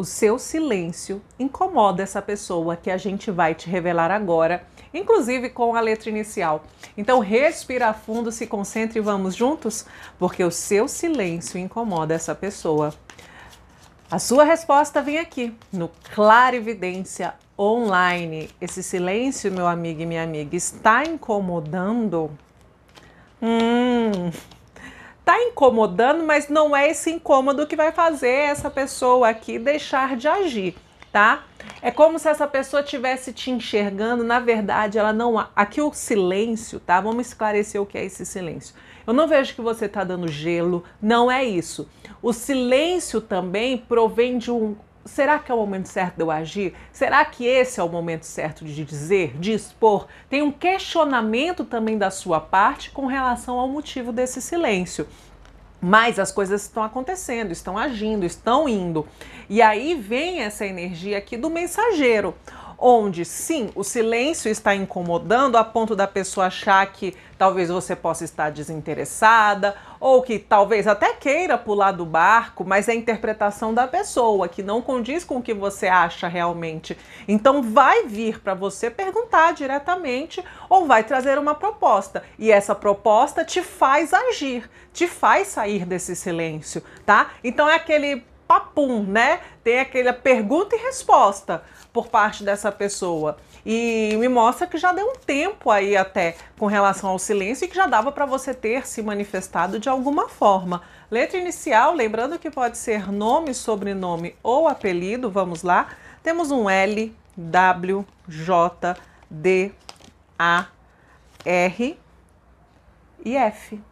O seu silêncio incomoda essa pessoa que a gente vai te revelar agora, inclusive com a letra inicial. Então, respira fundo, se concentre e vamos juntos, porque o seu silêncio incomoda essa pessoa. A sua resposta vem aqui no Clarividência Online. Esse silêncio, meu amigo e minha amiga, está incomodando? Hum tá incomodando, mas não é esse incômodo que vai fazer essa pessoa aqui deixar de agir, tá? É como se essa pessoa tivesse te enxergando, na verdade, ela não. Aqui o silêncio, tá? Vamos esclarecer o que é esse silêncio. Eu não vejo que você está dando gelo, não é isso. O silêncio também provém de um. Será que é o momento certo de eu agir? Será que esse é o momento certo de dizer, de expor? Tem um questionamento também da sua parte com relação ao motivo desse silêncio. Mas as coisas estão acontecendo, estão agindo, estão indo. E aí vem essa energia aqui do mensageiro onde sim, o silêncio está incomodando a ponto da pessoa achar que talvez você possa estar desinteressada ou que talvez até queira pular do barco, mas é a interpretação da pessoa que não condiz com o que você acha realmente. Então vai vir para você perguntar diretamente ou vai trazer uma proposta e essa proposta te faz agir, te faz sair desse silêncio, tá? Então é aquele papum, né? Tem aquela pergunta e resposta por parte dessa pessoa. E me mostra que já deu um tempo aí até com relação ao silêncio e que já dava para você ter se manifestado de alguma forma. Letra inicial, lembrando que pode ser nome, sobrenome ou apelido, vamos lá. Temos um L, W, J, D, A, R e F.